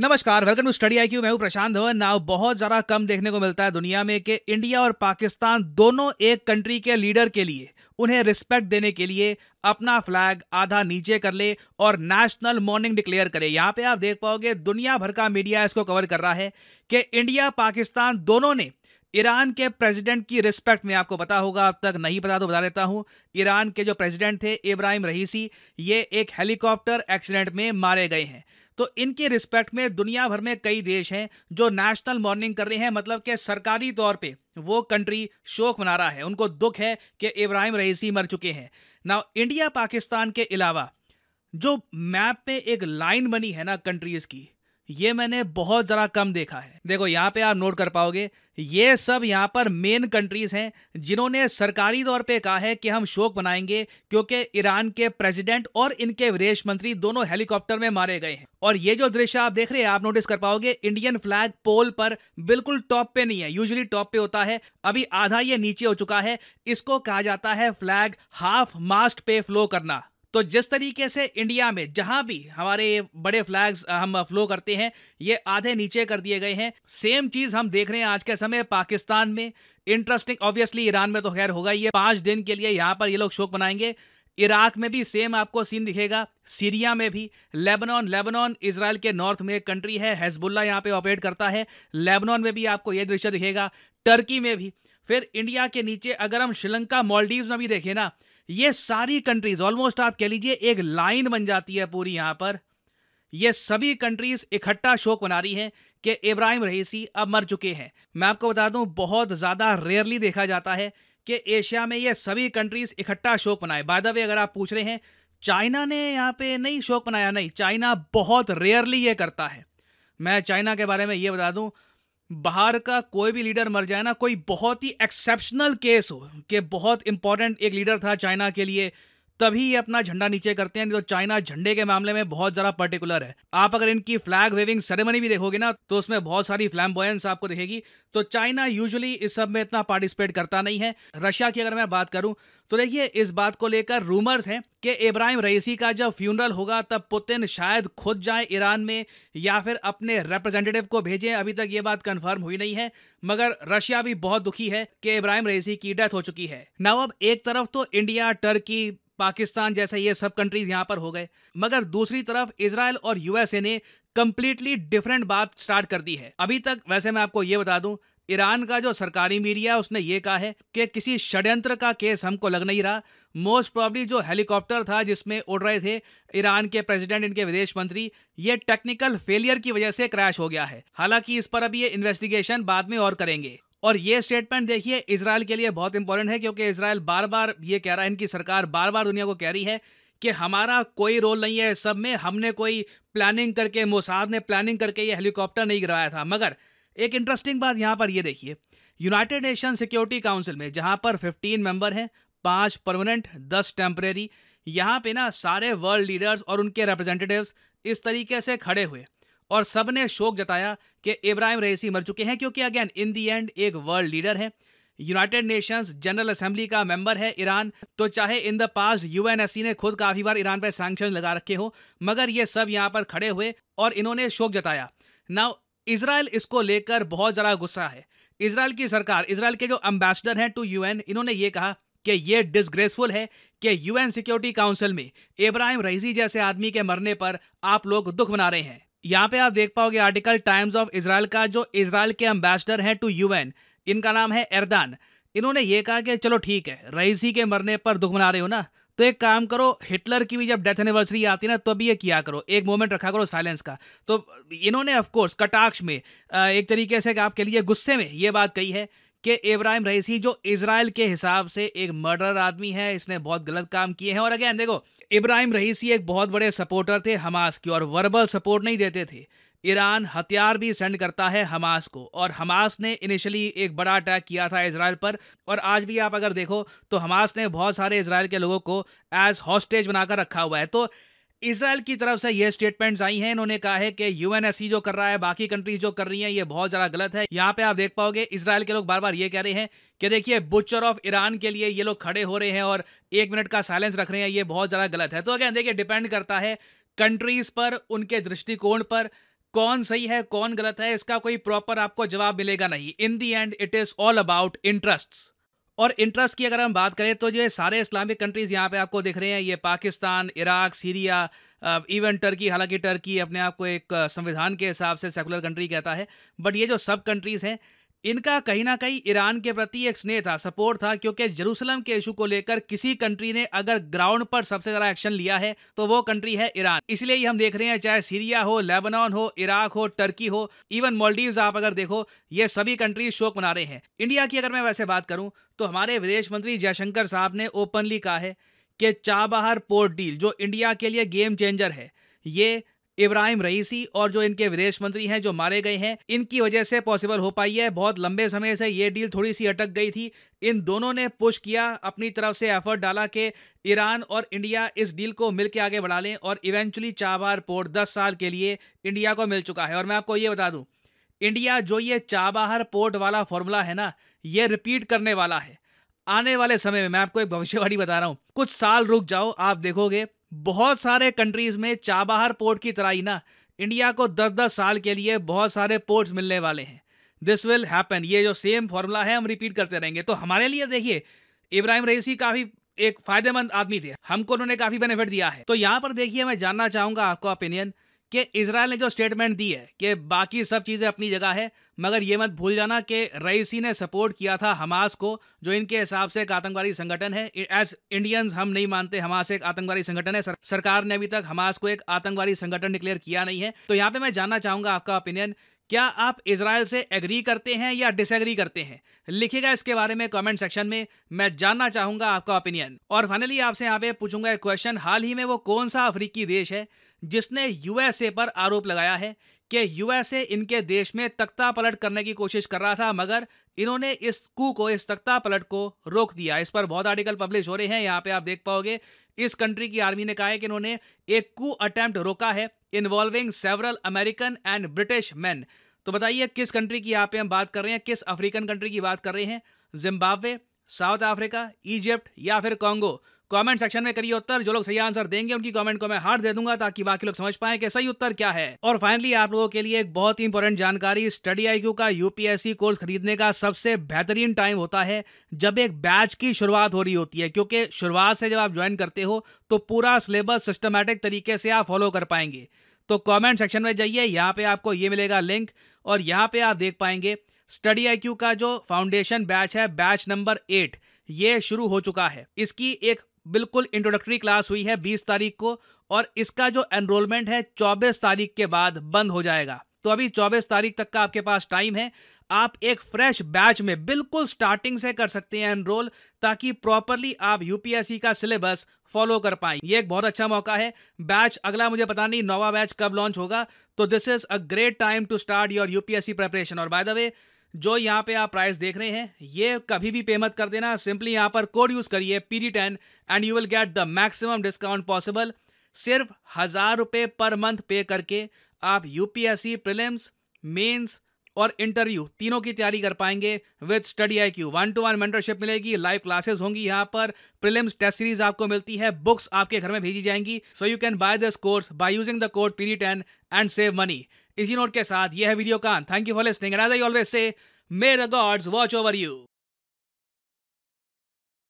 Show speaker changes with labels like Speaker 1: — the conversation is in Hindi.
Speaker 1: नमस्कार welcome to study I Q मैं हूं प्रशांत धवन नाउ बहुत ज़्यादा कम देखने को मिलता है दुनिया में कि इंडिया और पाकिस्तान दोनों एक कंट्री के लीडर के लिए उन्हें रिस्पेक्ट देने के लिए अपना फ्लैग आधा नीचे कर ले और नेशनल मॉर्निंग डिक्लेयर करे यहाँ पे आप देख पाओगे दुनिया भर का मीडिया इसको कवर कर रहा है कि इंडिया पाकिस्तान दोनों ने ईरान के प्रेसिडेंट की रिस्पेक्ट में आपको पता होगा अब तक नहीं पता तो बता देता हूँ ईरान के जो प्रेसिडेंट थे इब्राहिम रहीसी ये एक हेलीकॉप्टर एक्सीडेंट में मारे गए हैं तो इनके रिस्पेक्ट में दुनिया भर में कई देश हैं जो नेशनल मॉर्निंग कर रहे हैं मतलब कि सरकारी तौर पे वो कंट्री शोक मना रहा है उनको दुख है कि इब्राहिम रईसी मर चुके हैं ना इंडिया पाकिस्तान के अलावा जो मैप में एक लाइन बनी है ना कंट्रीज़ की ये मैंने बहुत ज़रा कम देखा है देखो यहाँ पे आप नोट कर पाओगे ये सब यहाँ पर मेन कंट्रीज़ हैं जिन्होंने सरकारी तौर पे कहा है कि हम शोक बनाएंगे क्योंकि ईरान के प्रेसिडेंट और इनके विदेश मंत्री दोनों हेलीकॉप्टर में मारे गए हैं और ये जो दृश्य आप देख रहे हैं आप नोटिस कर पाओगे इंडियन फ्लैग पोल पर बिल्कुल टॉप पे नहीं है यूजली टॉप पे होता है अभी आधा ये नीचे हो चुका है इसको कहा जाता है फ्लैग हाफ मास्ट पे फ्लो करना तो जिस तरीके से इंडिया में जहां भी हमारे बड़े फ्लैग्स हम फ्लो करते हैं ये आधे नीचे कर दिए गए हैं सेम चीज हम देख रहे हैं आज के समय पाकिस्तान में इंटरेस्टिंग ऑब्वियसली ईरान में तो खैर होगा ये पांच दिन के लिए यहां पर ये लोग शोक मनाएंगे इराक में भी सेम आपको सीन दिखेगा सीरिया में भी लेबनान लेबनान इसराइल के नॉर्थ में कंट्री है हेजबुल्ला यहाँ पे ऑपरेट करता है लेबनान में भी आपको ये दृश्य दिखेगा टर्की में भी फिर इंडिया के नीचे अगर हम श्रीलंका मॉलडीव में भी देखें ना ये सारी कंट्रीज ऑलमोस्ट आप कह लीजिए एक लाइन बन जाती है पूरी यहाँ पर ये सभी कंट्रीज इकट्ठा शोक बना रही हैं कि इब्राहिम रईसी अब मर चुके हैं मैं आपको बता दूं बहुत ज़्यादा रेयरली देखा जाता है कि एशिया में ये सभी कंट्रीज इकट्ठा शोक बनाए बाय द वे अगर आप पूछ रहे हैं चाइना ने यहाँ पे नहीं शोक बनाया नहीं चाइना बहुत रेयरली ये करता है मैं चाइना के बारे में ये बता दूं बाहर का कोई भी लीडर मर जाए ना कोई बहुत ही एक्सेप्शनल केस हो कि बहुत इंपॉर्टेंट एक लीडर था चाइना के लिए तभी ये अपना झंडा नीचे करते हैं तो चाइना झंडे के मामले में बहुत ज्यादा पर्टिकुलर है आप अगर इनकी फ्लैग वेविंग सेरेमनी भी देखोगे ना तो उसमें बहुत सारी फ्लैम्बोयंस आपको दिखेगी तो चाइना यूजली इस सब में इतना पार्टिसिपेट करता नहीं है रशिया की अगर मैं बात करूं तो देखिए इस बात को लेकर रूमर्स हैं कि इब्राहिम रईसी का जब फ्यूनरल होगा तब पुतिन शायद खुद जाए ईरान में या फिर अपने रिप्रेजेंटेटिव को भेजें अभी तक ये बात कंफर्म हुई नहीं है मगर रशिया भी बहुत दुखी है कि इब्राहिम रईसी की डेथ हो चुकी है ना अब एक तरफ तो इंडिया टर्की पाकिस्तान जैसे ये सब कंट्रीज यहाँ पर हो गए मगर दूसरी तरफ इसराइल और यूएसए ने कंप्लीटली डिफरेंट बात स्टार्ट कर दी है अभी तक वैसे मैं आपको ये बता दूं ईरान का जो सरकारी मीडिया उसने ये कहा है कि किसी षड्यंत्र का केस हमको लग नहीं रहा मोस्ट प्रॉब्ली जो हेलीकॉप्टर था जिसमें उड़ रहे थे ईरान के प्रेसिडेंट इनके विदेश मंत्री ये टेक्निकल फेलियर की वजह से क्रैश हो गया है हालांकि इस पर अभी ये इन्वेस्टिगेशन बाद में और करेंगे और ये स्टेटमेंट देखिए इसराइल के लिए बहुत इंपॉर्टेंट है क्योंकि इसराइल बार बार ये कह रहा है इनकी सरकार बार बार दुनिया को कह रही है कि हमारा कोई रोल नहीं है सब में हमने कोई प्लानिंग करके मोसाद ने प्लानिंग करके ये हेलीकॉप्टर नहीं गिराया था मगर एक इंटरेस्टिंग बात यहाँ पर ये देखिए यूनाइटेड नेशन सिक्योरिटी काउंसिल में जहाँ पर 15 मेंबर हैं पाँच परमानेंट दस टेम्परेरी यहाँ पे ना सारे वर्ल्ड लीडर्स और उनके रिप्रेजेंटेटिव्स इस तरीके से खड़े हुए और सबने शोक जताया कि इब्राहिम रईसी मर चुके हैं क्योंकि अगेन इन दी एंड एक वर्ल्ड लीडर है यूनाइटेड नेशंस जनरल असेंबली का मेंबर है ईरान तो चाहे इन द पास्ट यूएनएससी ने खुद काफ़ी बार ईरान पर सैंक्शन लगा रखे हो मगर ये सब यहाँ पर खड़े हुए और इन्होंने शोक जताया नाउ इसराइल इसको लेकर बहुत ज़्यादा गुस्सा है इसराइल की सरकार इसराइल के जो अम्बेसडर हैं टू यू इन्होंने ये कहा कि ये डिसग्रेसफुल है कि यूएन सिक्योरिटी काउंसिल में इब्राहिम रईसी जैसे आदमी के मरने पर आप लोग दुख मना रहे हैं यहाँ पे आप देख पाओगे आर्टिकल टाइम्स ऑफ इसराइल का जो इसराइल के एम्बेसडर हैं टू यूएन इनका नाम है एरदान इन्होंने ये कहा कि चलो ठीक है रईसी के मरने पर दुख मना रहे हो ना तो एक काम करो हिटलर की भी जब डेथ एनिवर्सरी आती है ना तब भी ये किया करो एक मोमेंट रखा करो साइलेंस का तो इन्होंने ऑफ कोर्स कटाक्ष में एक तरीके से आप लिए गुस्से में ये बात कही है कि इब्राहिम रईसी जो इसराइल के हिसाब से एक मर्डर आदमी है इसने बहुत गलत काम किए हैं और अगेन देखो इब्राहिम रईसी एक बहुत बड़े सपोर्टर थे हमास की और वर्बल सपोर्ट नहीं देते थे ईरान हथियार भी सेंड करता है हमास को और हमास ने इनिशियली एक बड़ा अटैक किया था इसराइल पर और आज भी आप अगर देखो तो हमास ने बहुत सारे इसराइल के लोगों को एज हॉस्टेज बनाकर रखा हुआ है तो इसराइल की तरफ से ये स्टेटमेंट्स आई हैं इन्होंने कहा है कि यूएनएससी जो कर रहा है बाकी कंट्रीज जो कर रही हैं ये बहुत ज़्यादा गलत है यहाँ पे आप देख पाओगे इसराइल के लोग बार बार ये कह रहे हैं कि देखिए बुचर ऑफ ईरान के लिए ये लोग खड़े हो रहे हैं और एक मिनट का साइलेंस रख रहे हैं ये बहुत ज़्यादा गलत है तो अगैन देखिए डिपेंड करता है कंट्रीज पर उनके दृष्टिकोण पर कौन सही है कौन गलत है इसका कोई प्रॉपर आपको जवाब मिलेगा नहीं in the end it is all about interests और इंटरेस्ट की अगर हम बात करें तो ये सारे इस्लामिक कंट्रीज़ यहाँ पे आपको दिख रहे हैं ये Pakistan Iraq Syria even Turkey हालांकि टर्की अपने आप को एक संविधान के हिसाब से सेकुलर कंट्री कहता है बट ये जो सब कंट्रीज़ हैं इनका कहीं ना कहीं ईरान के प्रति एक स्नेह था सपोर्ट था क्योंकि जरूसलम के इशू को लेकर किसी कंट्री ने अगर ग्राउंड पर सबसे ज्यादा एक्शन लिया है तो वो कंट्री है ईरान इसलिए हम देख रहे हैं चाहे सीरिया हो लेबनान हो इराक हो टर्की हो इवन मॉलडीव आप अगर देखो ये सभी कंट्रीज शोक मना रहे हैं इंडिया की अगर मैं वैसे बात करूं तो हमारे विदेश मंत्री जयशंकर साहब ने ओपनली कहा है कि चाबहार पोर्ट डील जो इंडिया के लिए गेम चेंजर है ये इब्राहिम रईसी और जो इनके विदेश मंत्री हैं जो मारे गए हैं इनकी वजह से पॉसिबल हो पाई है बहुत लंबे समय से ये डील थोड़ी सी अटक गई थी इन दोनों ने पुश किया अपनी तरफ से एफर्ट डाला कि ईरान और इंडिया इस डील को मिल आगे बढ़ा लें और इवेंचुअली चाबार पोर्ट दस साल के लिए इंडिया को मिल चुका है और मैं आपको ये बता दूँ इंडिया जो ये चाबाहर पोर्ट वाला फॉर्मूला है ना ये रिपीट करने वाला है आने वाले समय में मैं आपको एक भविष्यवाणी बता रहा हूँ कुछ साल रुक जाओ आप देखोगे बहुत सारे कंट्रीज में चाबहार पोर्ट की तरह ही ना इंडिया को दस दस साल के लिए बहुत सारे पोर्ट्स मिलने वाले हैं दिस विल हैपन ये जो सेम फार्मूला है हम रिपीट करते रहेंगे तो हमारे लिए देखिए इब्राहिम रईसी काफ़ी एक फायदेमंद आदमी थे हमको उन्होंने काफ़ी बेनिफिट दिया है तो यहां पर देखिए मैं जानना चाहूंगा आपका ओपिनियन कि इसराइल ने जो स्टेटमेंट दी है कि बाकी सब चीज़ें अपनी जगह है मगर ये मत भूल जाना कि रईसी ने सपोर्ट किया था हमास को जो इनके हिसाब से एक आतंकवादी संगठन है एज इंडियंस हम नहीं मानते हमास एक आतंकवादी संगठन है सरकार ने अभी तक हमास को एक आतंकवादी संगठन डिक्लेयर किया नहीं है तो यहाँ पे मैं जानना चाहूंगा आपका ओपिनियन क्या आप इसराइल से एग्री करते हैं या डिसएग्री करते हैं लिखेगा इसके बारे में कमेंट सेक्शन में मैं जानना चाहूंगा आपका ओपिनियन और फाइनली आपसे यहाँ पे पूछूंगा एक क्वेश्चन हाल ही में वो कौन सा अफ्रीकी देश है जिसने यूएसए पर आरोप लगाया है कि यूएसए इनके देश में तख्ता पलट करने की कोशिश कर रहा था मगर इन्होंने इस कू को इस तख्ता पलट को रोक दिया इस पर बहुत आर्टिकल पब्लिश हो रहे हैं यहाँ पे आप देख पाओगे इस कंट्री की आर्मी ने कहा है कि इन्होंने एक कू अटैम्प्ट रोका है involving several American and British man तो बताइए किस कंट्री की यहाँ पे हम बात कर रहे हैं किस अफ्रीकन कंट्री की बात कर रहे हैं जिम्बाब्वे साउथ अफ्रीका इजिप्ट या फिर कॉन्गो कमेंट सेक्शन में करिए उत्तर जो लोग सही आंसर देंगे उनकी कमेंट को मैं हार्ट दे दूंगा ताकि बाकी लोग समझ पाए कि सही उत्तर क्या है और फाइनली आप लोगों के लिए एक बहुत ही इंपॉर्टेंट जानकारी स्टडी आई का यूपीएससी कोर्स खरीदने का सबसे बेहतरीन टाइम होता है जब एक बैच की शुरुआत हो रही होती है क्योंकि शुरुआत से जब आप ज्वाइन करते हो तो पूरा सिलेबस सिस्टमेटिक तरीके से आप फॉलो कर पाएंगे तो कमेंट सेक्शन में जाइए यहाँ पे आपको ये मिलेगा लिंक और यहाँ पे आप देख पाएंगे स्टडी आई का जो फाउंडेशन बैच है बैच नंबर एट ये शुरू हो चुका है इसकी एक बिल्कुल इंट्रोडक्टरी क्लास हुई है 20 तारीख को और इसका जो एनरोलमेंट है 24 तारीख के बाद बंद हो जाएगा तो अभी 24 तारीख तक का आपके पास टाइम है आप एक फ्रेश बैच में बिल्कुल स्टार्टिंग से कर सकते हैं एनरोल ताकि प्रॉपरली आप यूपीएससी का सिलेबस फॉलो कर पाए ये एक बहुत अच्छा मौका है बैच अगला मुझे पता नहीं नोवा बैच कब लॉन्च होगा तो this is a great time to start your UPSC preparation और बाय द वे जो यहाँ पे आप प्राइस देख रहे हैं ये कभी भी पे मत कर देना सिंपली यहाँ पर कोड यूज़ करिए P D ten and you will get the maximum discount possible सिर्फ हज़ार रुपये पर मंथ पे करके आप U P S C prelims mains और इंटरव्यू तीनों की तैयारी कर पाएंगे with study I Q one to one mentorship मिलेगी लाइव क्लासेस होंगी यहाँ पर प्रिलिम्स टेस्ट सीरीज आपको मिलती है बुक्स आपके घर में भेजी जाएंगी so you can buy this course by using the code PD ten and save money इसी नोट के साथ यह वीडियो का thank you for listening and as I always say may the gods watch over you